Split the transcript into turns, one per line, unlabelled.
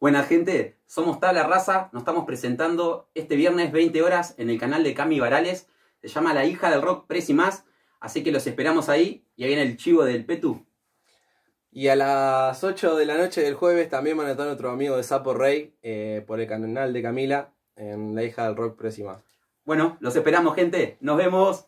Buena gente, somos Tabla Raza, nos estamos presentando este viernes 20 horas en el canal de Cami Barales, Se llama La hija del rock Pres y más, así que los esperamos ahí y ahí
viene el chivo del Petu. Y a las 8 de la noche del jueves también van a estar otro amigo de Sapo Rey eh, por el canal de Camila en La hija del rock Pres y más. Bueno, los esperamos gente, nos vemos.